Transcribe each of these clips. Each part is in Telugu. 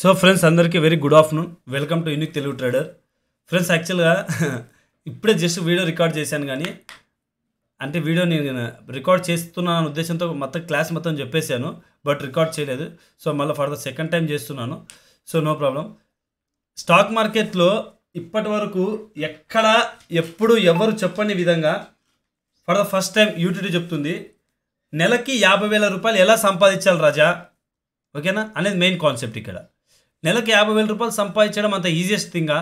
సో ఫ్రెండ్స్ అందరికీ very good afternoon welcome to unique Telugu trader friends యాక్చువల్గా ఇప్పుడే జస్ట్ వీడియో రికార్డ్ చేశాను కానీ అంటే వీడియో నేను రికార్డ్ చేస్తున్న ఉద్దేశంతో మొత్తం క్లాస్ మొత్తం చెప్పేశాను బట్ రికార్డ్ చేయలేదు సో మళ్ళీ ఫర్ ద సెకండ్ టైం చేస్తున్నాను సో నో ప్రాబ్లం స్టాక్ మార్కెట్లో ఇప్పటి వరకు ఎక్కడ ఎప్పుడు ఎవరు చెప్పని విధంగా for the first time YouTube చెప్తుంది నెలకి యాభై వేల రూపాయలు ఎలా సంపాదించాలి రాజా ఓకేనా అనేది మెయిన్ కాన్సెప్ట్ ఇక్కడ నెలకు యాభై వేల రూపాయలు సంపాదించడం అంత ఈజియెస్ట్ థింగా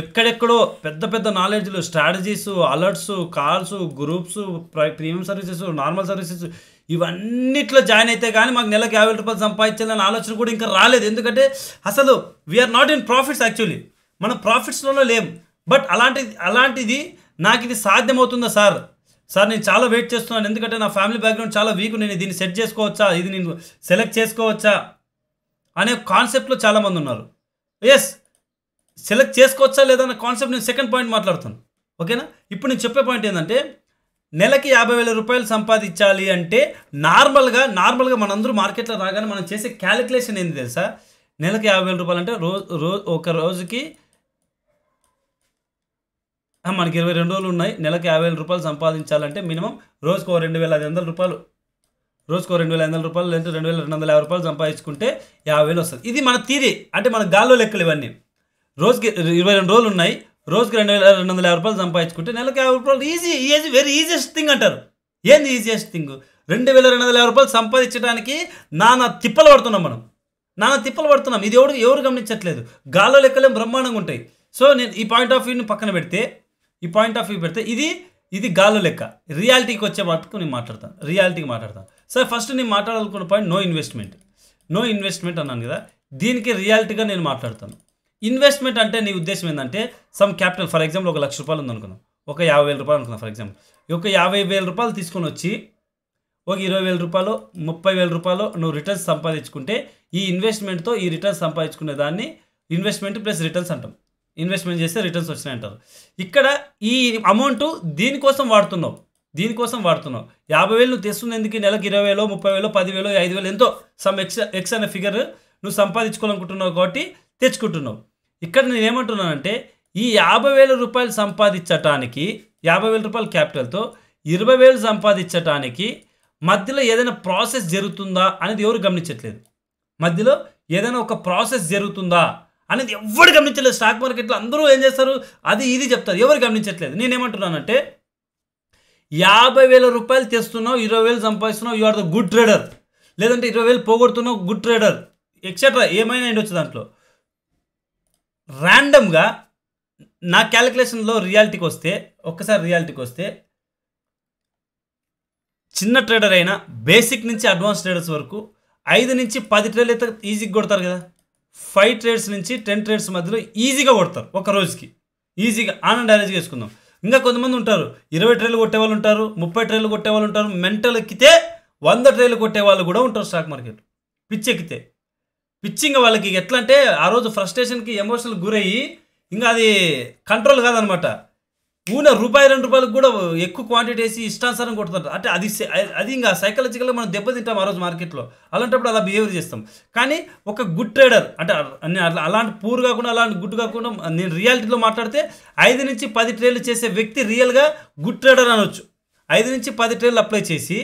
ఎక్కడెక్కడో పెద్ద పెద్ద నాలెడ్జ్లు strategies alerts calls groups premium services normal services ఇవన్నిట్లో జాయిన్ అయితే కానీ మాకు నెలకు యాభై వేల రూపాయలు సంపాదించాలనే ఆలోచన కూడా ఇంకా రాలేదు ఎందుకంటే అసలు we are not in profits actually మనం ప్రాఫిట్స్లోనే లేం బట్ అలాంటి అలాంటిది నాకు ఇది సాధ్యమవుతుందా సార్ సార్ నేను చాలా వెయిట్ చేస్తున్నాను ఎందుకంటే నా ఫ్యామిలీ బ్యాక్గ్రౌండ్ చాలా వీక్ నేను దీన్ని సెట్ చేసుకోవచ్చా ఇది నేను సెలెక్ట్ చేసుకోవచ్చా అనే కాన్సెప్ట్లో చాలామంది ఉన్నారు ఎస్ సెలెక్ట్ చేసుకోవచ్చా లేదన్న కాన్సెప్ట్ నేను సెకండ్ పాయింట్ మాట్లాడుతాను ఓకేనా ఇప్పుడు నేను చెప్పే పాయింట్ ఏంటంటే నెలకి యాభై వేల రూపాయలు సంపాదించాలి అంటే నార్మల్గా నార్మల్గా మనందరూ మార్కెట్లో రాగానే మనం చేసే క్యాలిక్యులేషన్ ఏంది తెలుసా నెలకి యాభై వేల రూపాయలు అంటే రోజు రోజు ఒక రోజుకి మనకి ఇరవై రెండు రోజులు ఉన్నాయి నెలకి యాభై వేల రూపాయలు సంపాదించాలంటే మినిమం రోజుకు ఒక రెండు వేల ఐదు వందల రూపాయలు రోజుకు రెండు వేల ఐదు వందల రూపాయలు లేదంటే రెండు వేల రెండు వందల యాభై రూపాయలు సంపాదించుకుంటే యాభై వేలు వస్తుంది ఇది మన తీరి అంటే మన గాల్లో లెక్కలు ఇవన్నీ రోజుకి ఇరవై రెండు రోజులు ఉన్నాయి రోజుకి రెండు వేల రెండు వందల యాభై రూపాయలు సంపాదించుకుంటే నెలకి యాభై రూపాయలు easy easy very easiest thing అంటారు ఏంది ఈజియెస్ట్ థింగ్ రెండు వేల రెండు వందల యాభై రూపాయలు సంపాదించడానికి నానా తిప్పలు పడుతున్నాం మనం నానా తిప్పలు పడుతున్నాం ఇది ఎవరు ఎవరు గమనించట్లేదు గాల్లో ఏం బ్రహ్మాండంగా ఉంటాయి సో నేను ఈ పాయింట్ ఆఫ్ వ్యూని పక్కన పెడితే ఈ పాయింట్ ఆఫ్ వ్యూ పెడితే ఇది ఇది గాల్లో లెక్క రియాలిటీకి వచ్చే మాటకు నేను మాట్లాడతాను రియాలిటీకి మాట్లాడతాను సార్ ఫస్ట్ నేను మాట్లాడాలనుకున్న point no investment no investment అన్నాను కదా దీనికి రియాలిటీగా నేను మాట్లాడతాను ఇన్వెస్ట్మెంట్ అంటే నీ ఉద్దేశం ఏంటంటే సమ్ క్యాపిటల్ ఫర్ ఎగ్జాంపుల్ ఒక లక్ష రూపాయలు ఉందనుకున్నాం ఒక యాభై వేల రూపాయలు అనుకున్నాం ఫర్ ఎగ్జాంపుల్ ఒక యాభై వేల రూపాయలు తీసుకొని వచ్చి ఒక ఇరవై వేల రూపాయలు ముప్పై వేల రూపాయలు నువ్వు రిటర్న్స్ సంపాదించుకుంటే ఈ ఇన్వెస్ట్మెంట్తో ఈ రిటర్న్స్ సంపాదించుకునే దాన్ని ఇన్వెస్ట్మెంట్ ప్లస్ రిటర్న్స్ అంటాం ఇన్వెస్ట్మెంట్ చేస్తే రిటర్న్స్ వచ్చినాయి అంటారు ఇక్కడ ఈ అమౌంట్ దీనికోసం వాడుతున్నావు దీనికోసం వాడుతున్నావు యాభై వేలు నువ్వు తెస్తుంది ఎందుకు నెలకు ఇరవై వేలో ముప్పై వేలో పదివేలో ఐదు వేలు ఎంతో సమ్ ఎక్స్ ఎక్స్ అనే ఫిగర్ నువ్వు సంపాదించుకోవాలనుకుంటున్నావు కాబట్టి తెచ్చుకుంటున్నావు ఇక్కడ నేను ఏమంటున్నానంటే ఈ యాభై వేల రూపాయలు సంపాదించటానికి యాభై వేల రూపాయల క్యాపిటల్తో ఇరవై వేలు సంపాదించటానికి మధ్యలో ఏదైనా ప్రాసెస్ జరుగుతుందా అనేది ఎవరు గమనించట్లేదు మధ్యలో ఏదైనా ఒక ప్రాసెస్ జరుగుతుందా అనేది ఎవరు గమనించలేదు స్టాక్ మార్కెట్లో అందరూ ఏం చేస్తారు అది ఇది చెప్తారు ఎవరు గమనించట్లేదు నేనేమంటున్నానంటే యాభై వేల రూపాయలు తెస్తున్నావు ఇరవై వేలు సంపాదిస్తున్నావు you are the good trader లేదంటే ఇరవై వేలు పోగొడుతున్నావు గుడ్ ట్రేడర్ ఎక్సెట్రా ఏమైనా ఉండొచ్చు దాంట్లో ర్యాండమ్గా నా క్యాలిక్యులేషన్లో రియాలిటీకి వస్తే ఒక్కసారి రియాలిటీకి వస్తే చిన్న ట్రేడర్ అయినా బేసిక్ నుంచి అడ్వాన్స్ ట్రేడర్స్ వరకు ఐదు నుంచి పది ట్రేడ్లు అయితే ఈజీగా కొడతారు కదా ఫైవ్ ట్రేడ్స్ నుంచి టెన్ ట్రేడ్స్ మధ్యలో ఈజీగా కొడతారు ఒక రోజుకి ఈజీగా ఆన్ అండ్ యావరేజ్గా వేసుకుందాం ఇంకా కొంతమంది ఉంటారు ఇరవై ట్రైలు కొట్టే వాళ్ళు ఉంటారు ముప్పై ట్రైలు కొట్టే వాళ్ళు ఉంటారు మెంటల్ ఎక్కితే వంద ట్రైలు కొట్టే వాళ్ళు కూడా ఉంటారు స్టాక్ మార్కెట్ పిచ్చి ఎక్కితే పిచ్చి ఇంకా వాళ్ళకి ఎట్లా అంటే ఆ రోజు ఫ్రస్ట్రేషన్కి ఎమోషన్కి గురయ్యి ఇంకా అది కంట్రోల్ కాదనమాట ఊన రూపాయి రెండు రూపాయలకు కూడా ఎక్కువ క్వాంటిటీ వేసి ఇష్టానుసారం కొడుతుంటారు అంటే అది అది ఇంకా సైకలజికల్గా మనం దెబ్బతింటాం ఆ రోజు మార్కెట్లో అలాంటప్పుడు అలా బిహేవియర్ చేస్తాం కానీ ఒక గుడ్ ట్రేడర్ అంటే అలాంటి పూర్ కాకుండా అలాంటి గుడ్ కాకుండా నేను రియాలిటీలో మాట్లాడితే ఐదు నుంచి పది ట్రేడ్లు చేసే వ్యక్తి రియల్గా గుడ్ ట్రేడర్ అనొచ్చు ఐదు నుంచి పది ట్రేడ్లు అప్లై చేసి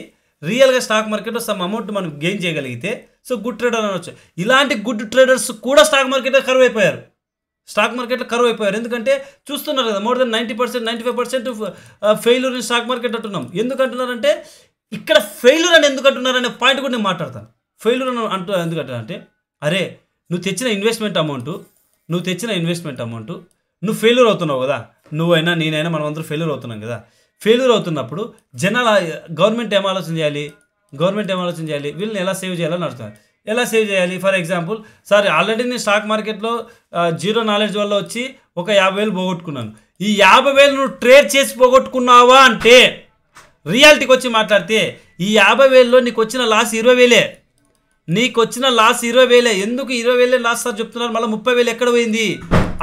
రియల్గా స్టాక్ మార్కెట్లో సమ్ అమౌంట్ మనం గెయిన్ చేయగలిగితే సో గుడ్ ట్రేడర్ అనొచ్చు ఇలాంటి గుడ్ ట్రేడర్స్ కూడా స్టాక్ మార్కెట్లో కరువు అయిపోయారు స్టాక్ మార్కెట్లో కరువు అయిపోయారు ఎందుకంటే చూస్తున్నారు కదా more than ninety percent ninety five percent failure in stock market అంటున్నాం ఎందుకు అంటున్నారంటే ఇక్కడ ఫెయిల్యూర్ అని ఎందుకు అనే పాయింట్ కూడా నేను మాట్లాడతాను ఫెయిల్యూర్ అని అంటు ఎందుకంటే అంటే అరే నువ్వు తెచ్చిన ఇన్వెస్ట్మెంట్ అమౌంట్ నువ్వు తెచ్చిన ఇన్వెస్ట్మెంట్ అమౌంట్ నువ్వు ఫెయిల్యూర్ అవుతున్నావు కదా నువ్వైనా నేనైనా మనం అందరూ ఫెయిల్యూర్ అవుతున్నాం కదా ఫెయిల్యూర్ అవుతున్నప్పుడు జనాలు గవర్నమెంట్ uh, ఏం ఆలోచన చేయాలి గవర్నమెంట్ ఏం ఆలోచన చేయాలి వీళ్ళని ఎలా సేవ్ చేయాలని అడుగుతున్నారు ఎలా సేవ్ చేయాలి ఫర్ ఎగ్జాంపుల్ సార్ ఆల్రెడీ నేను స్టాక్ మార్కెట్లో జీరో నాలెడ్జ్ వల్ల వచ్చి ఒక యాభై వేలు పోగొట్టుకున్నాను ఈ యాభై వేలు నువ్వు ట్రేడ్ చేసి పోగొట్టుకున్నావా అంటే రియాలిటీకి వచ్చి మాట్లాడితే ఈ యాభై వేలలో నీకు వచ్చిన లాస్ ఇరవై వేలే నీకు వచ్చిన లాస్ ఇరవై వేలే ఎందుకు ఇరవై వేలే లాస్ సార్ చెప్తున్నారు మళ్ళీ ముప్పై వేలు ఎక్కడ పోయింది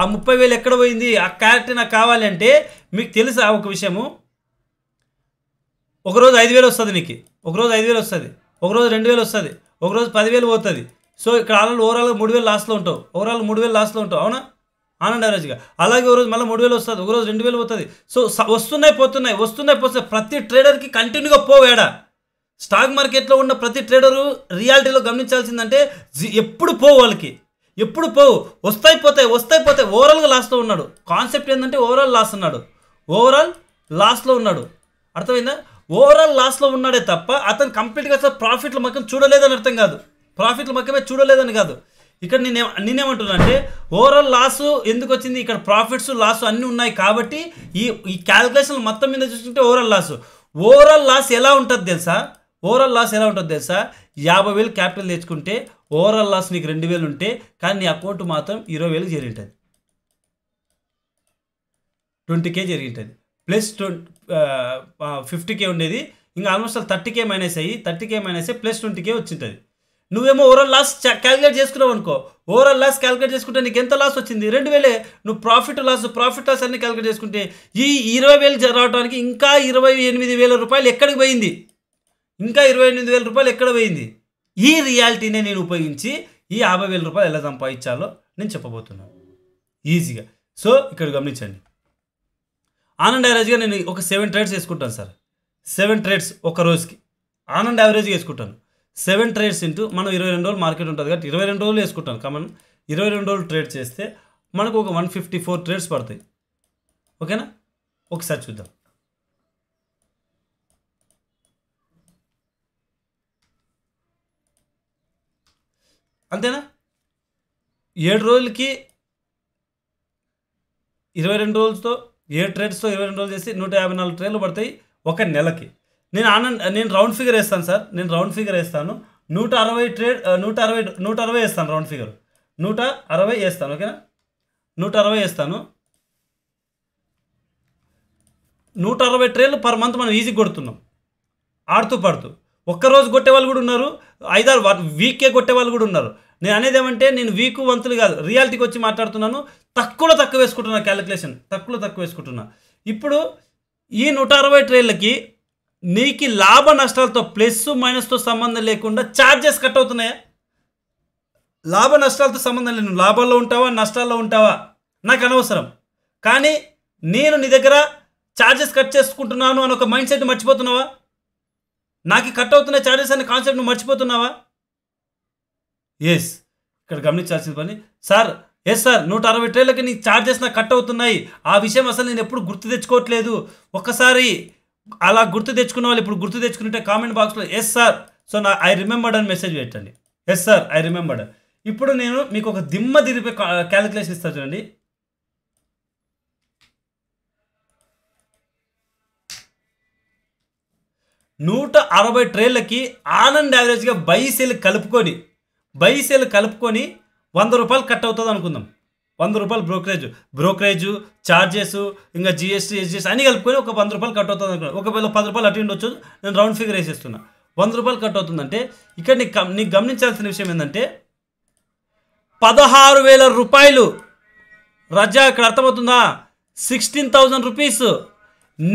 ఆ ముప్పై వేలు ఎక్కడ పోయింది ఆ క్యారెక్టర్ నాకు కావాలంటే మీకు తెలుసా ఒక విషయము ఒకరోజు ఐదు వేలు వస్తుంది నీకు ఒకరోజు ఐదు వేలు వస్తుంది ఒకరోజు రెండు వేలు వస్తుంది ఒకరోజు పదివేలు పోతుంది సో ఇక్కడ ఆల్రెడీ ఓవరాల్గా మూడు వేలు లాస్ట్లో ఉంటావు ఓవరాల్ మూడు వేలు లాస్ట్లో ఉంటావు అవునా ఆనంద యావరేజ్గా అలాగే ఒకరోజు మళ్ళీ మూడు వేలు వస్తుంది ఒకరోజు రెండు వేలు పోతుంది సో వస్తున్నాయి పోతున్నాయి వస్తున్నాయి పోతున్నాయి ప్రతి ట్రేడర్కి కంటిన్యూగా పోవేడా స్టాక్ మార్కెట్లో ఉన్న ప్రతి ట్రేడరు రియాలిటీలో గమనించాల్సిందంటే ఎప్పుడు పోవు వాళ్ళకి ఎప్పుడు పోవు వస్తాయి పోతాయి వస్తాయి పోతాయి ఓవరాల్గా లాస్ట్లో ఉన్నాడు కాన్సెప్ట్ ఏంటంటే ఓవరాల్ లాస్ అన్నాడు ఓవరాల్ లాస్ట్లో ఉన్నాడు అర్థమైందా ఓవరాల్ లాస్లో ఉన్నాడే తప్ప అతను కంప్లీట్గా అసలు ప్రాఫిట్లు మొత్తం చూడలేదని అర్థం కాదు ప్రాఫిట్లు మొత్తమే చూడలేదని కాదు ఇక్కడ నేనే నేనేమంటున్నా అంటే ఓవరాల్ లాస్ ఎందుకు వచ్చింది ఇక్కడ ప్రాఫిట్స్ లాస్ అన్నీ ఉన్నాయి కాబట్టి ఈ ఈ క్యాలిక్యులేషన్ మొత్తం మీద చూసుకుంటే ఓవరాల్ లాస్ ఓవరాల్ లాస్ ఎలా ఉంటుంది తెలుసా ఓవరాల్ లాస్ ఎలా ఉంటుంది తెలుసా యాభై వేలు క్యాపిటల్ తెచ్చుకుంటే ఓవరాల్ లాస్ నీకు రెండు వేలు ఉంటే కానీ నీ అకౌంట్ మాత్రం ఇరవై వేలు జరిగింటుంది ట్వంటీ కే జరిగింటుంది ప్లస్ ట్వంటీ ఫిఫ్టీకే ఉండేది ఇంకా ఆల్మోస్ట్ థర్టీకే మైనస్ అయ్యి థర్టీకే మైనస్ అయ్యి ప్లస్ ట్వంటీకే వచ్చింటుంది నువ్వేమో ఓవరాల్ లాస్ క్యాలిక్యులేట్ చేసుకున్నావు అనుకో ఓవరాల్ లాస్ క్యాలిక్యులేట్ చేసుకుంటే నీకు ఎంత లాస్ వచ్చింది రెండు వేలే నువ్వు ప్రాఫిట్ లాస్ ప్రాఫిట్ లాస్ అన్ని క్యాలిక్యులేట్ చేసుకుంటే ఈ ఇరవై వేలు రావడానికి ఇంకా ఇరవై ఎనిమిది వేల రూపాయలు ఎక్కడికి పోయింది ఇంకా ఇరవై ఎనిమిది వేల రూపాయలు ఎక్కడ పోయింది ఈ రియాలిటీనే నేను ఉపయోగించి ఈ యాభై వేల రూపాయలు ఎలా సంపాదించాలో నేను చెప్పబోతున్నాను ఈజీగా సో ఇక్కడ గమనించండి ఆనంద్ యావరేజ్గా నేను ఒక సెవెన్ ట్రేడ్స్ వేసుకుంటాను సార్ సెవెన్ ట్రేడ్స్ ఒక రోజుకి ఆనంద్ యావరేజ్గా వేసుకుంటాను సెవెన్ ట్రేడ్స్ ఇంటూ మనం ఇరవై రెండు రోజులు మార్కెట్ ఉంటుంది కాబట్టి ఇరవై రెండు రోజులు వేసుకుంటాను కామన్ ఇరవై రెండు రోజులు ట్రేడ్ చేస్తే మనకు ఒక వన్ ఫిఫ్టీ ఫోర్ ట్రేడ్స్ పడతాయి ఓకేనా ఒకసారి చూద్దాం అంతేనా ఏడు రోజులకి ఇరవై రెండు రోజులతో ఏ ట్రేడ్స్తో ఇరవై రెండు రోజులు చేసి నూట యాభై నాలుగు ట్రేడ్లు పడతాయి ఒక నెలకి నేను ఆనంద్ నేను రౌండ్ ఫిగర్ వేస్తాను సార్ నేను రౌండ్ ఫిగర్ వేస్తాను నూట అరవై ట్రేడ్ నూట అరవై నూట అరవై వేస్తాను రౌండ్ ఫిగర్ నూట అరవై వేస్తాను ఓకేనా నూట అరవై వేస్తాను నూట అరవై ట్రేడ్లు పర్ మంత్ మనం ఈజీ కొడుతున్నాం ఆడుతూ పాడుతూ ఒక్కరోజు కొట్టే వాళ్ళు కూడా ఉన్నారు ఐదారు వీకే కొట్టే వాళ్ళు కూడా ఉన్నారు నేను అనేది ఏమంటే నేను వీకు వంతులు కాదు రియాలిటీకి వచ్చి మాట్లాడుతున్నాను తక్కువలో తక్కువ వేసుకుంటున్నా క్యాలిక్యులేషన్ తక్కువలో తక్కువ వేసుకుంటున్నా ఇప్పుడు ఈ నూట అరవై ట్రైన్లకి నీకు లాభ నష్టాలతో ప్లస్ మైనస్తో సంబంధం లేకుండా ఛార్జెస్ కట్ అవుతున్నాయా లాభ నష్టాలతో సంబంధం లేదు లాభాల్లో ఉంటావా నష్టాల్లో ఉంటావా నాకు అనవసరం కానీ నేను నీ దగ్గర ఛార్జెస్ కట్ చేసుకుంటున్నాను అని ఒక మైండ్ సెట్ మర్చిపోతున్నావా నాకు కట్ అవుతున్న ఛార్జెస్ అనే కాన్సెప్ట్ మర్చిపోతున్నావా ఎస్ ఇక్కడ గమనించాల్సిన పని సార్ ఎస్ సార్ నూట అరవై ట్రైన్లకి నీ ఛార్జెస్ నాకు కట్ అవుతున్నాయి ఆ విషయం అసలు నేను ఎప్పుడు గుర్తు తెచ్చుకోవట్లేదు ఒక్కసారి అలా గుర్తు తెచ్చుకున్న వాళ్ళు ఇప్పుడు గుర్తు తెచ్చుకుంటే కామెంట్ బాక్స్లో ఎస్ సార్ సో నా ఐ రిమెంబర్డ్ అని మెసేజ్ పెట్టండి ఎస్ సార్ ఐ రిమెంబర్డ్ ఇప్పుడు నేను మీకు ఒక దిమ్మ దిరిపే క్యాలిక్యులేషన్ ఇస్తాను చూడండి నూట అరవై ట్రైన్లకి ఆనంద్ యావరేజ్గా బై కలుపుకొని బై కలుపుకొని వంద రూపాయలు కట్ అవుతుంది అనుకుందాం వంద రూపాయలు బ్రోకరేజ్ బ్రోకరేజ్ ఛార్జెస్ ఇంకా జిఎస్టీ ఎస్జిఎస్ అన్నీ కలుపుకొని ఒక వంద రూపాయలు కట్ అవుతుంది అనుకున్నాను ఒకవేళ పది రూపాయలు అటు ఉండొచ్చు నేను రౌండ్ ఫిగర్ వేసేస్తున్నా వంద రూపాయలు కట్ అవుతుందంటే ఇక్కడ నీకు నీకు గమనించాల్సిన విషయం ఏంటంటే పదహారు వేల రూపాయలు రజా ఇక్కడ అర్థమవుతుందా సిక్స్టీన్ థౌజండ్ రూపీస్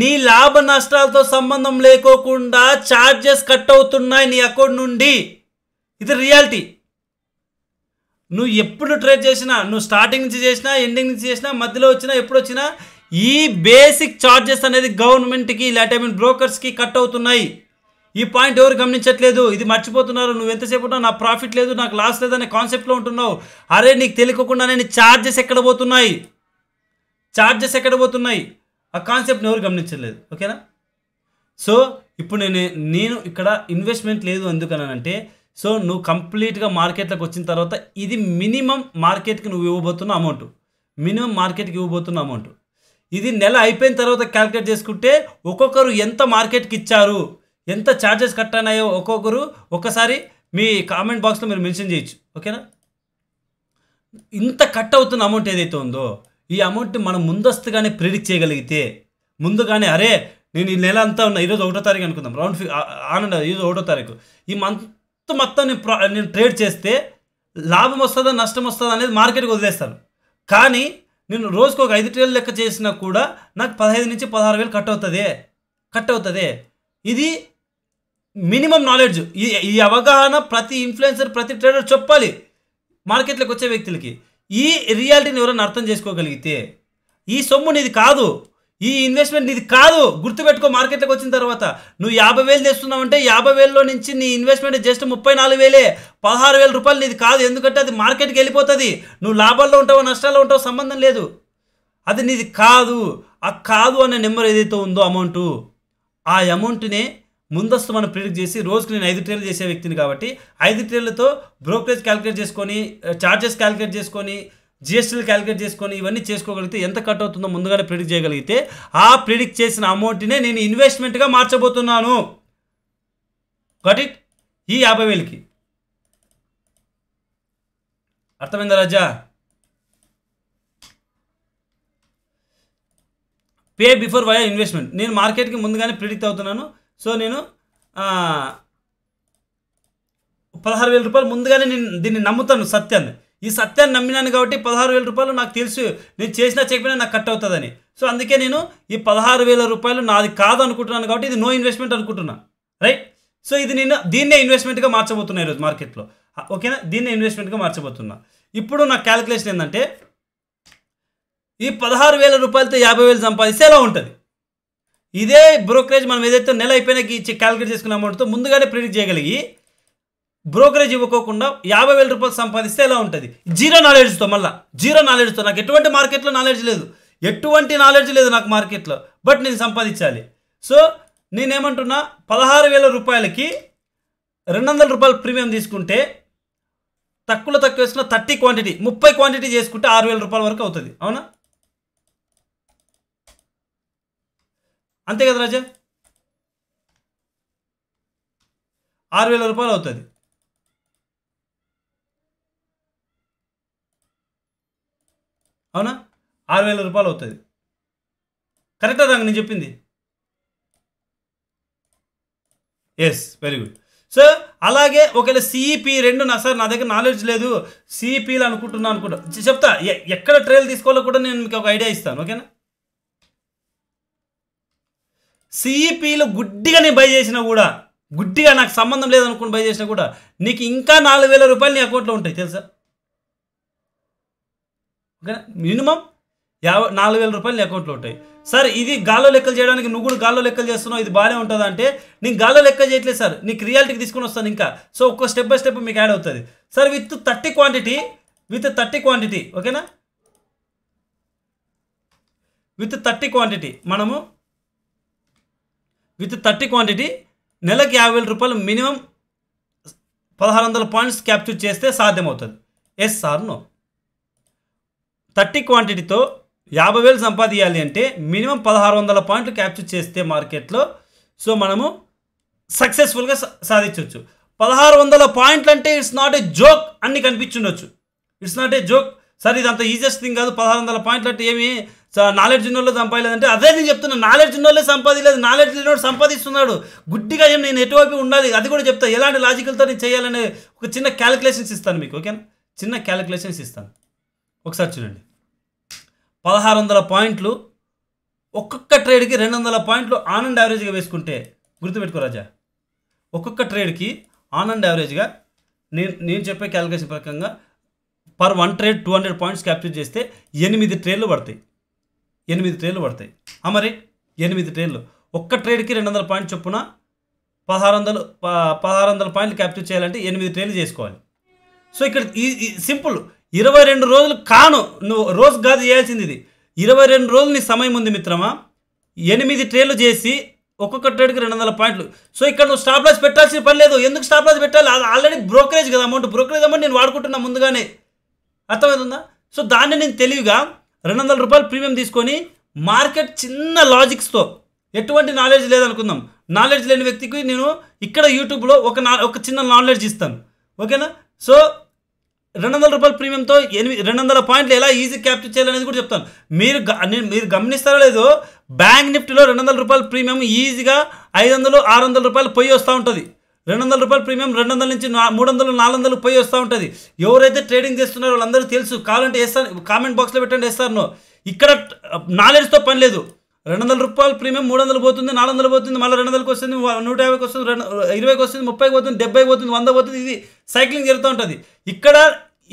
నీ లాభ నష్టాలతో సంబంధం లేకోకుండా ఛార్జెస్ కట్ అవుతున్నాయి నీ అకౌంట్ నుండి ఇది రియాలిటీ నువ్వు ఎప్పుడు ట్రై చేసినా నువ్వు స్టార్టింగ్ నుంచి చేసినా ఎండింగ్ నుంచి చేసినా మధ్యలో వచ్చినా ఎప్పుడు వచ్చినా ఈ బేసిక్ ఛార్జెస్ అనేది గవర్నమెంట్కి లేకపోతే మీన్ బ్రోకర్స్కి కట్ అవుతున్నాయి ఈ పాయింట్ ఎవరు గమనించట్లేదు ఇది మర్చిపోతున్నారు నువ్వు ఎంతసేపు ఉన్నావు నా ప్రాఫిట్ లేదు నాకు లాస్ లేదు అనే కాన్సెప్ట్లో ఉంటున్నావు అరే నీకు తెలియకుండా నేను ఛార్జెస్ ఎక్కడ పోతున్నాయి ఛార్జెస్ ఎక్కడ పోతున్నాయి ఆ కాన్సెప్ట్ని ఎవరు గమనించలేదు ఓకేనా సో ఇప్పుడు నేను నేను ఇక్కడ ఇన్వెస్ట్మెంట్ లేదు ఎందుకనంటే సో నువ్వు కంప్లీట్గా మార్కెట్లోకి వచ్చిన తర్వాత ఇది మినిమం మార్కెట్కి నువ్వు ఇవ్వబోతున్న అమౌంట్ మినిమం మార్కెట్కి ఇవ్వబోతున్న అమౌంట్ ఇది నెల అయిపోయిన తర్వాత క్యాల్కులేట్ చేసుకుంటే ఒక్కొక్కరు ఎంత మార్కెట్కి ఇచ్చారు ఎంత ఛార్జెస్ కట్టనాయో ఒక్కొక్కరు ఒక్కసారి మీ కామెంట్ బాక్స్లో మీరు మెన్షన్ చేయొచ్చు ఓకేనా ఇంత కట్ అవుతున్న అమౌంట్ ఏదైతే ఉందో ఈ అమౌంట్ని మనం ముందస్తుగానే ప్రిడిక్ట్ చేయగలిగితే ముందుగానే అరే నేను ఈ నెల అంతా ఉన్నా ఈరోజు ఒకటో తారీఖు అనుకుందాం రౌండ్ ఫి ఆనంద ఈరోజు ఒకటో తారీఖు ఈ మంత్ మొత్తం మొత్తం నేను నేను ట్రేడ్ చేస్తే లాభం వస్తుందా నష్టం వస్తుందా అనేది మార్కెట్కి వదిలేస్తాను కానీ నేను రోజుకు ఒక ఐదు ట్రేడ్ లెక్క చేసినా కూడా నాకు పదహైదు నుంచి పదహారు వేలు కట్ అవుతుంది కట్ అవుతుంది ఇది మినిమం నాలెడ్జ్ ఈ ఈ అవగాహన ప్రతి ఇన్ఫ్లుయెన్సర్ ప్రతి ట్రేడర్ చెప్పాలి మార్కెట్లోకి వచ్చే వ్యక్తులకి ఈ రియాలిటీని ఎవరైనా అర్థం చేసుకోగలిగితే ఈ సొమ్ము నీది కాదు ఈ ఇన్వెస్ట్మెంట్ నీది కాదు గుర్తుపెట్టుకో మార్కెట్లోకి వచ్చిన తర్వాత నువ్వు యాభై వేలు తెస్తున్నావు అంటే యాభై వేలలో నుంచి నీ ఇన్వెస్ట్మెంట్ జస్ట్ ముప్పై నాలుగు వేలే పదహారు వేల రూపాయలు నీది కాదు ఎందుకంటే అది మార్కెట్కి వెళ్ళిపోతుంది నువ్వు లాభాల్లో ఉంటావో నష్టాల్లో ఉంటావో సంబంధం లేదు అది నీది కాదు ఆ కాదు అనే నెంబర్ ఏదైతే ఉందో అమౌంటు ఆ అమౌంట్నే ముందస్తు మనం ప్రిడిక్ట్ చేసి రోజుకి నేను ఐదు ట్రేలు చేసే వ్యక్తిని కాబట్టి ఐదు ట్రేలతో బ్రోకరేజ్ క్యాలిక్యులేట్ చేసుకొని ఛార్జెస్ క్యాలిక్యులేట్ చేసుకొని జిఎస్టీలు క్యాలిక్యులేట్ చేసుకొని ఇవన్నీ చేసుకోగలిగితే ఎంత కట్ అవుతుందో ముందుగానే ప్రిడిక్ట్ చేయగలిగితే ఆ ప్రిడిక్ట్ చేసిన అమౌంట్నే నేను ఇన్వెస్ట్మెంట్గా మార్చబోతున్నాను ఒకటి ఇట్ ఈ యాభై వేలకి అర్థమైందా రాజా పే బిఫోర్ వయా ఇన్వెస్ట్మెంట్ నేను మార్కెట్కి ముందుగానే ప్రిడిక్ట్ అవుతున్నాను సో నేను పదహారు వేల రూపాయలు ముందుగానే నేను దీన్ని నమ్ముతాను సత్యాన్ని ఈ సత్యాన్ని నమ్మినాను కాబట్టి పదహారు వేల రూపాయలు నాకు తెలుసు నేను చేసినా చెప్పినా నాకు కట్ అవుతుందని సో అందుకే నేను ఈ పదహారు వేల రూపాయలు నాది కాదు అనుకుంటున్నాను కాబట్టి ఇది నో ఇన్వెస్ట్మెంట్ అనుకుంటున్నా రైట్ సో ఇది నేను దీన్నే ఇన్వెస్ట్మెంట్గా మార్చబోతున్నా ఈరోజు మార్కెట్లో ఓకేనా దీన్నే ఇన్వెస్ట్మెంట్గా మార్చబోతున్నా ఇప్పుడు నా క్యాలిక్యులేషన్ ఏంటంటే ఈ పదహారు వేల రూపాయలతో యాభై వేలు సంపాదిస్తే ఎలా ఉంటుంది ఇదే బ్రోకరేజ్ మనం ఏదైతే నెల అయిపోయినాక క్యాలిక్యులేట్ చేసుకున్న అమౌంట్తో ముందుగానే ప్రిడిక్ట్ చేయగలిగి బ్రోకరేజ్ ఇవ్వకోకుండా యాభై వేల రూపాయలు సంపాదిస్తే ఎలా ఉంటుంది జీరో నాలెడ్జ్తో మళ్ళీ జీరో నాలెడ్జ్తో నాకు ఎటువంటి మార్కెట్లో నాలెడ్జ్ లేదు ఎటువంటి నాలెడ్జ్ లేదు నాకు మార్కెట్లో బట్ నేను సంపాదించాలి సో నేనేమంటున్నా పదహారు వేల రూపాయలకి రెండు వందల రూపాయలు ప్రీమియం తీసుకుంటే తక్కువలో తక్కువ వేసుకున్న థర్టీ క్వాంటిటీ ముప్పై క్వాంటిటీ చేసుకుంటే ఆరు వేల రూపాయల వరకు అవుతుంది అవునా అంతే కదా రాజా ఆరు వేల రూపాయలు అవుతుంది అవునా ఆరు వేల రూపాయలు అవుతుంది కరెక్టా దాకా నేను చెప్పింది ఎస్ వెరీ గుడ్ సో అలాగే ఒకవేళ సిఈపి e రెండు నా సార్ నా దగ్గర నాలెడ్జ్ లేదు సిఈపీలు e అనుకుంటున్నా అనుకుంటా చెప్తా ఎక్కడ ట్రయల్ తీసుకోవాలో కూడా నేను మీకు ఒక ఐడియా ఇస్తాను ఓకేనా సిఈపీలు e గుడ్డిగా నేను బై చేసినా కూడా గుడ్డిగా నాకు సంబంధం లేదనుకుని బై చేసినా కూడా నీకు ఇంకా నాలుగు వేల రూపాయలు నీ అకౌంట్లో ఉంటాయి తెలుసా మినిమం యాభై నాలుగు వేల రూపాయలు నీ అకౌంట్లో ఉంటాయి సార్ ఇది గాల్లో లెక్కలు చేయడానికి నువ్వు కూడా గాల్లో లెక్కలు చేస్తున్నావు ఇది బాగానే ఉంటుంది అంటే నీకు గాల్లో లెక్క చేయట్లేదు సార్ నీకు రియాలిటీకి తీసుకుని వస్తాను ఇంకా సో ఒక్క స్టెప్ బై స్టెప్ మీకు యాడ్ అవుతుంది sir with thirty quantity with thirty quantity ఓకేనా విత్ థర్టీ క్వాంటిటీ మనము విత్ థర్టీ క్వాంటిటీ నెలకు యాభై వేల రూపాయలు మినిమం పదహారు వందల పాయింట్స్ క్యాప్చర్ చేస్తే సాధ్యమవుతుంది ఎస్ సార్ నో థర్టీ క్వాంటిటీతో యాభై వేలు సంపాదించాలి అంటే మినిమం పదహారు వందల పాయింట్లు క్యాప్చర్ చేస్తే మార్కెట్లో సో మనము సక్సెస్ఫుల్గా సాధించవచ్చు పదహారు వందల పాయింట్లు అంటే ఇట్స్ నాట్ ఏ జోక్ అన్ని కనిపించుండొచ్చు ఇట్స్ నాట్ ఏ జోక్ సరే అంత ఈజియస్ట్ థింగ్ కాదు పదహారు వందల పాయింట్లు అంటే ఏమి నాలెడ్జ్ ఉన్నోళ్ళు సంపాదించలేదంటే అదే నేను చెప్తున్నా నాలెడ్జ్ ఉన్నోళ్ళే సంపాదించలేదు నాలెడ్జ్ లేనోడు సంపాదిస్తున్నాడు గుడ్డిగా ఏం నేను ఎటువైపు ఉండాలి అది కూడా చెప్తా ఎలాంటి లాజికల్తో నేను చేయాలనే ఒక చిన్న క్యాలిక్యులేషన్స్ ఇస్తాను మీకు ఓకేనా చిన్న క్యాలిక్యులేషన్స్ ఇస్తాను ఒకసారి చూడండి పదహారు వందల పాయింట్లు ఒక్కొక్క ట్రేడ్కి రెండు వందల పాయింట్లు ఆన్ అండ్ యావరేజ్గా వేసుకుంటే గుర్తుపెట్టుకో రాజా ఒక్కొక్క ట్రేడ్కి ఆన్ అండ్ యావరేజ్గా నేను నేను చెప్పే క్యాలిక్యులేషన్ ప్రకారంగా per one trade two hundred points capture చేస్తే ఎనిమిది ట్రేడ్లు పడతాయి ఎనిమిది ట్రేడ్లు పడతాయి మరి ఎనిమిది ట్రేడ్లు ఒక్క ట్రేడ్కి రెండు వందల పాయింట్ చొప్పున పదహారు వందలు పదహారు వందల పాయింట్లు క్యాప్చర్ చేయాలంటే ఎనిమిది ట్రేడ్లు చేసుకోవాలి సో ఇక్కడ ఈ సింపుల్ ఇరవై రెండు రోజులు కాను నువ్వు రోజు కాదు చేయాల్సింది ఇది ఇరవై రెండు రోజులు నీ సమయం ఉంది మిత్రమా ఎనిమిది ట్రేలు చేసి ఒక్కొక్క ట్రేడ్కి రెండు వందల పాయింట్లు సో ఇక్కడ నువ్వు స్టాప్ లాస్ పెట్టాల్సిన పని లేదు ఎందుకు స్టాప్ లాస్ పెట్టాలి అది ఆల్రెడీ బ్రోకరేజ్ కదా అమౌంట్ బ్రోకరేజ్ అమౌంట్ నేను వాడుకుంటున్నా ముందుగానే అర్థమవుతుందా సో దాన్ని నేను తెలివిగా రెండు వందల రూపాయలు ప్రీమియం తీసుకొని మార్కెట్ చిన్న లాజిక్స్తో ఎటువంటి నాలెడ్జ్ లేదనుకుందాం నాలెడ్జ్ లేని వ్యక్తికి నేను ఇక్కడ యూట్యూబ్లో ఒక నా ఒక చిన్న నాలెడ్జ్ ఇస్తాను ఓకేనా సో రెండు వందల రూపాయల ప్రీమియంతో ఎనిమిది రెండు వందల పాయింట్లు ఎలా ఈజీ క్యాప్చర్ చేయాలనేది కూడా చెప్తాను మీరు మీరు గమనిస్తారో లేదో బ్యాంక్ నిఫ్టీలో రెండు వందల రూపాయల ప్రీమియం ఈజీగా ఐదు వందలు ఆరు వందల రూపాయలు పోయి వస్తూ ఉంటుంది రెండు వందల రూపాయల ప్రీమియం రెండు వందల నుంచి మూడు వందలు నాలుగు వందలు పోయి వస్తూ ఉంటుంది ఎవరైతే ట్రేడింగ్ చేస్తున్నారో వాళ్ళందరూ తెలుసు కావాలంటే వేస్తారు కామెంట్ బాక్స్లో పెట్టండి వేస్తారను ఇక్కడ నాలెడ్జ్తో పని లేదు రెండు వందల రూపాయలు ప్రీమియం మూడు వందలు పోతుంది నాలుగు వందలు పోతుంది మళ్ళీ రెండు వందలకి వస్తుంది నూట యాభైకి వస్తుంది రెండు ఇరవైకి వస్తుంది ముప్పైకి పోతుంది డెబ్బైకి పోతుంది వంద పోతుంది ఇది సైక్లింగ్ జరుగుతూ ఉంటుంది ఇక్కడ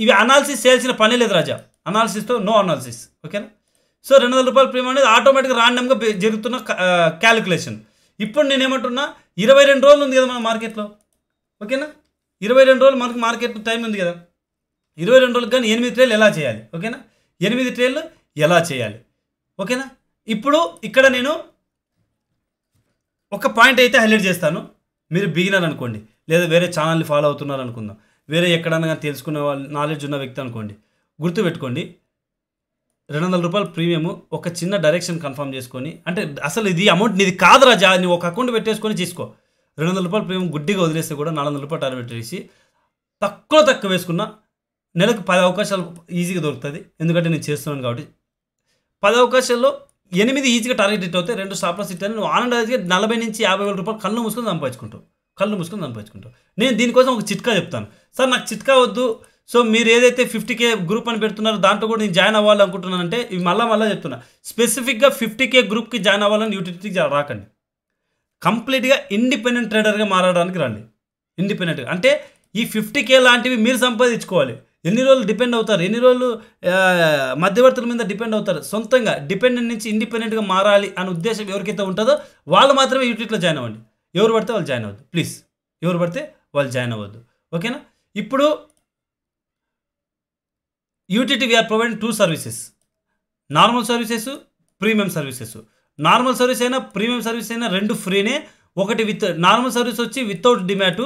ఇవి అనాలిసిస్ చేయాల్సిన పని లేదు రాజా అనాలిసిస్తో నో అనాలిసిస్ ఓకేనా సో రెండు వందల రూపాయల ప్రీమియం అనేది ఆటోమేటిక్గా రాండమ్గా జరుగుతున్న క్యాలిక్యులేషన్ ఇప్పుడు నేను ఏమంటున్నా ఇరవై రెండు రోజులు ఉంది కదా మన మార్కెట్లో ఓకేనా ఇరవై రెండు రోజులు మనకు మార్కెట్ టైం ఉంది కదా ఇరవై రెండు రోజులు కానీ ఎనిమిది ట్రేలు ఎలా చేయాలి ఓకేనా ఎనిమిది ట్రేలు ఎలా చేయాలి ఓకేనా ఇప్పుడు ఇక్కడ నేను ఒక పాయింట్ అయితే హైలైట్ చేస్తాను మీరు బిగినర్ అనుకోండి లేదా వేరే ఛానల్ని ఫాలో అవుతున్నారు అనుకుందాం వేరే ఎక్కడన్నా తెలుసుకున్న వాళ్ళు నాలెడ్జ్ ఉన్న వ్యక్తి అనుకోండి గుర్తుపెట్టుకోండి రెండు వందల రూపాయలు ప్రీమియం ఒక చిన్న డైరెక్షన్ కన్ఫర్మ్ చేసుకొని అంటే అసలు ఇది అమౌంట్ నీది కాదురా జా నీ ఒక అకౌంట్ పెట్టేసుకొని తీసుకో రెండు వందల రూపాయలు ప్రీమియం గుడ్డిగా వదిలేస్తే కూడా నాలుగు వందల రూపాయలు పెట్టేసి తక్కువ తక్కువ వేసుకున్నా నెలకు పది అవకాశాలు ఈజీగా దొరుకుతుంది ఎందుకంటే నేను చేస్తున్నాను కాబట్టి పది అవకాశాల్లో ఎనిమిది ఈజీగా టార్గెట్ ఇట్ అవుతాయి రెండు స్టాప్లస్ హిట్ అని నువ్వు ఆనందంగా నలభై నుంచి యాభై వేల రూపాయలు కళ్ళు మూసుకొని సంపాదించుకుంటావు కళ్ళు మూసుకొని సంపాదించుకుంటావు నేను దీనికోసం ఒక చిట్కా చెప్తాను సార్ నాకు చిట్కా వద్దు సో మీరు ఏదైతే ఫిఫ్టీ కే గ్రూప్ అని పెడుతున్నారో దాంట్లో కూడా నేను జాయిన్ అవ్వాలనుకుంటున్నానంటే ఇవి మళ్ళీ మళ్ళీ చెప్తున్నా స్పెసిఫిక్గా ఫిఫ్టీ కే గ్రూప్కి జాయిన్ అవ్వాలని యూటిలిటీకి రాకండి కంప్లీట్గా ఇండిపెండెంట్ ట్రేడర్గా మారడానికి రండి ఇండిపెండెంట్గా అంటే ఈ ఫిఫ్టీ కే లాంటివి మీరు సంపాదించుకోవాలి ఎన్ని రోజులు డిపెండ్ అవుతారు ఎన్ని రోజులు మధ్యవర్తుల మీద డిపెండ్ అవుతారు సొంతంగా డిపెండెంట్ నుంచి ఇండిపెండెంట్గా మారాలి అనే ఉద్దేశం ఎవరికైతే ఉంటుందో వాళ్ళు మాత్రమే యూట్యూబ్లో జాయిన్ అవ్వండి ఎవరు పడితే వాళ్ళు జాయిన్ అవ్వద్దు ప్లీజ్ ఎవరు పడితే వాళ్ళు జాయిన్ అవ్వద్దు ఓకేనా ఇప్పుడు UTT we're providing two services normal services premium services normal service అయినా ప్రీమియం సర్వీస్ అయినా రెండు ఫ్రీనే ఒకటి విత్ నార్మల్ సర్వీస్ వచ్చి వితౌట్ డిమాట్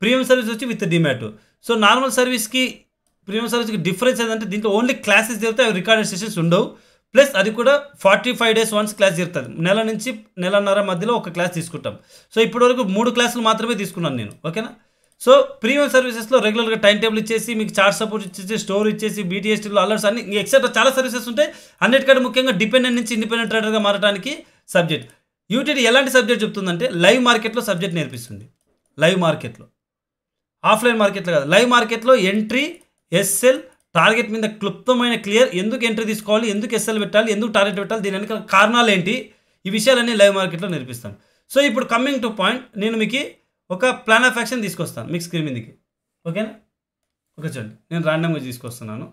ప్రీమియం సర్వీస్ వచ్చి విత్ డిమాటు సో నార్మల్ సర్వీస్కి ప్రీమియం సర్వీస్కి డిఫరెన్స్ ఏంటంటే దీంట్లో ఓన్లీ క్లాసెస్ జరిగితే అవి రికార్డెడ్ సెషన్స్ ఉండవు ప్లస్ అది కూడా forty five days once class జరుగుతుంది నెల నుంచి నెలన్నర మధ్యలో ఒక క్లాస్ తీసుకుంటాం సో ఇప్పటి వరకు మూడు క్లాసులు మాత్రమే తీసుకున్నాను నేను ఓకేనా సో ప్రీమియం సర్వీసెస్లో రెగ్యులర్గా టైం టేబుల్ ఇచ్చేసి మీకు చార్ట్ సపోర్ట్ ఇచ్చేసి స్టోర్ ఇచ్చేసి బీటీఎస్టీలో అలర్ట్స్ అన్ని ఎక్సెట్రా చాలా సర్వీసెస్ ఉంటాయి అన్నిటికంటే ముఖ్యంగా డిపెండెంట్ నుంచి ఇండిపెండెంట్ ట్రేడర్గా మారడానికి సబ్జెక్ట్ యూటీడీ ఎలాంటి సబ్జెక్ట్ చెప్తుందంటే లైవ్ మార్కెట్లో సబ్జెక్ట్ నేర్పిస్తుంది లైవ్ మార్కెట్లో ఆఫ్లైన్ మార్కెట్లో కాదు లైవ్ మార్కెట్లో ఎంట్రీ ఎస్ఎల్ టార్గెట్ మీద క్లుప్తమైన క్లియర్ ఎందుకు ఎంట్రీ తీసుకోవాలి ఎందుకు ఎస్ఎల్ పెట్టాలి ఎందుకు టార్గెట్ పెట్టాలి దీని వెనక కారణాలు ఏంటి ఈ విషయాలన్నీ లైవ్ మార్కెట్లో నేర్పిస్తాను సో ఇప్పుడు కమ్మింగ్ టు పాయింట్ నేను మీకు ఒక ప్లాన్ ఆఫ్ యాక్షన్ తీసుకొస్తాను మీకు స్క్రీన్ మీదకి ఓకేనా ఓకే చూడండి నేను ర్యాండమ్గా తీసుకొస్తున్నాను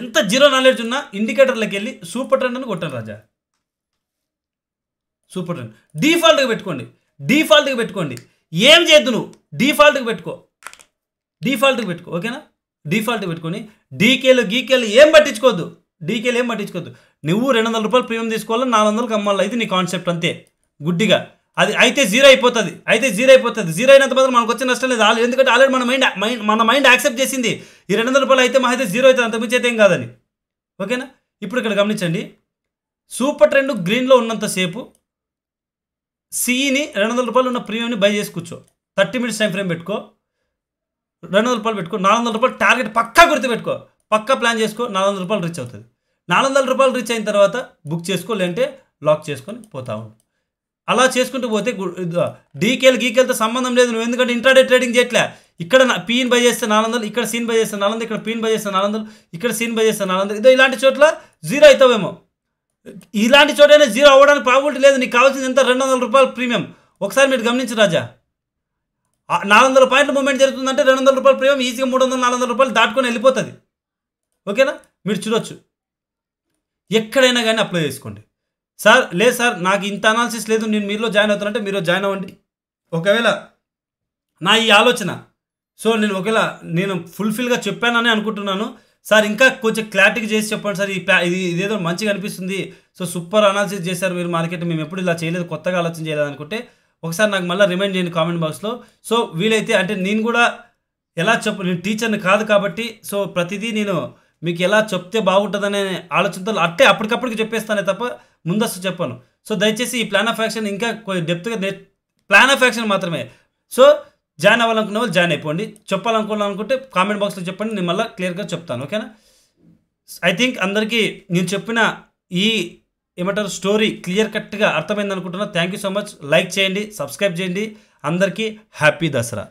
ఎంత జీరో నాలెడ్జ్ ఉన్నా ఇండికేటర్లకు వెళ్ళి సూపర్ ట్రెండ్ అని కొట్టాను రాజా సూపర్ ట్రెండ్ డీఫాల్ట్గా పెట్టుకోండి డీఫాల్ట్గా పెట్టుకోండి ఏం చేద్దు నువ్వు డీఫాల్ట్గా పెట్టుకో డిఫాల్ట్కి పెట్టుకో ఓకేనా డిఫాల్ట్ పెట్టుకొని డీకేలు గీకేలు ఏం పట్టించుకోవద్దు డీకేలు ఏం పట్టించుకోవద్దు నువ్వు రెండు వందల రూపాయలు ప్రీమియం తీసుకోవాలి నాలుగు వందలకు అమ్మాలి అయితే నీ కాన్సెప్ట్ అంతే గుడ్డిగా అది అయితే జీరో అయిపోతుంది అయితే జీరో అయిపోతుంది జీరో అయినంత మాత్రం మనకు వచ్చే నష్టం లేదు ఆల్రెడీ ఎందుకంటే ఆల్రెడీ మన మైండ్ మన మైండ్ యాక్సెప్ట్ చేసింది ఈ రెండు వందల రూపాయలు అయితే మా అయితే జీరో అవుతుంది మించి అయితే ఏం కాదని ఓకేనా ఇప్పుడు ఇక్కడ గమనించండి సూపర్ ట్రెండ్ గ్రీన్లో ఉన్నంతసేపు సిఈని రెండు వందల రూపాయలు ఉన్న ప్రీమియంని బై చేసుకోవచ్చు థర్టీ మినిట్స్ టైం ఫ్రేమ్ పెట్టుకో రెండు వందల రూపాయలు పెట్టుకో నాలుగు వందల రూపాయలు టార్గెట్ పక్కా గుర్తు పెట్టుకో పక్కా ప్లాన్ చేసుకో నాలుగు వందల రూపాయలు రీచ్ అవుతుంది నాలుగు వందల రూపాయలు రీచ్ అయిన తర్వాత బుక్ చేసుకో లేంటే లాక్ చేసుకొని పోతా ఉండు అలా చేసుకుంటూ పోతే డీకేల్ గీకేల్తో సంబంధం లేదు నువ్వు ఎందుకంటే ఇంట్రాడే ట్రేడింగ్ చేయట్లే ఇక్కడ పీన్ బై చేస్తే నాలుగు వందలు ఇక్కడ సీన్ బై చేస్తే నాలుగు వందలు ఇక్కడ పీన్ బై చేస్తే నాలుగు వందలు ఇక్కడ సీన్ బై చేస్తే నాలుగు వందలు ఇదో ఇలాంటి చోట్ల జీరో అవుతావేమో ఇలాంటి చోటైనా జీరో అవ్వడానికి ప్రాబిలిటీ లేదు నీకు కావాల్సింది ఎంత రెండు వందల రూపాయలు ప్రీమియం ఒకసారి మీరు గమనించు రాజా నాలుగు వందల పాయింట్ల మూమెంట్ జరుగుతుందంటే రెండు వందల రూపాయలు ప్రీమియం ఈజీగా మూడు వందల నాలుగు వందల రూపాయలు దాటుకొని వెళ్ళిపోతుంది ఓకేనా మీరు చూడొచ్చు ఎక్కడైనా కానీ అప్లై చేసుకోండి సార్ లేదు సార్ నాకు ఇంత అనాలిసిస్ లేదు నేను మీరులో జాయిన్ అవుతానంటే మీరు జాయిన్ అవ్వండి ఒకవేళ నా ఈ ఆలోచన సో నేను ఒకవేళ నేను ఫుల్ఫిల్గా చెప్పానని అనుకుంటున్నాను సార్ ఇంకా కొంచెం క్లారిటీ చేసి చెప్పండి సార్ ఈ ప్యా ఇది ఇదేదో మంచిగా అనిపిస్తుంది సో సూపర్ అనాలిసిస్ చేశారు మీరు మార్కెట్ మేము ఎప్పుడు ఇలా చేయలేదు కొత్తగా ఆలోచన చేయలేదు అనుకుంటే ఒకసారి నాకు మళ్ళీ రిమైండ్ చేయండి కామెంట్ బాక్స్లో సో వీలైతే అంటే నేను కూడా ఎలా చెప్పు నేను టీచర్ని కాదు కాబట్టి సో ప్రతిదీ నేను మీకు ఎలా చెప్తే బాగుంటుందనే ఆలోచనతో అట్టే అప్పటికప్పటికి చెప్పేస్తానే తప్ప ముందస్తు చెప్పాను సో దయచేసి ఈ ప్లాన్ ఆఫ్ యాక్షన్ ఇంకా డెప్త్గా నే ప్లాన్ ఆఫ్ యాక్షన్ మాత్రమే సో జాయిన్ అవ్వాలనుకున్న వాళ్ళు జాయిన్ అయిపోండి చెప్పాలనుకున్నాను అనుకుంటే కామెంట్ బాక్స్లో చెప్పండి నేను మళ్ళీ క్లియర్గా చెప్తాను ఓకేనా ఐ థింక్ అందరికీ నేను చెప్పిన ఈ ఏమంటారు స్టోరీ క్లియర్ కట్గా అర్థమైంది అనుకుంటున్నా thank you so much like చేయండి సబ్స్క్రైబ్ చేయండి అందరికీ హ్యాపీ దసరా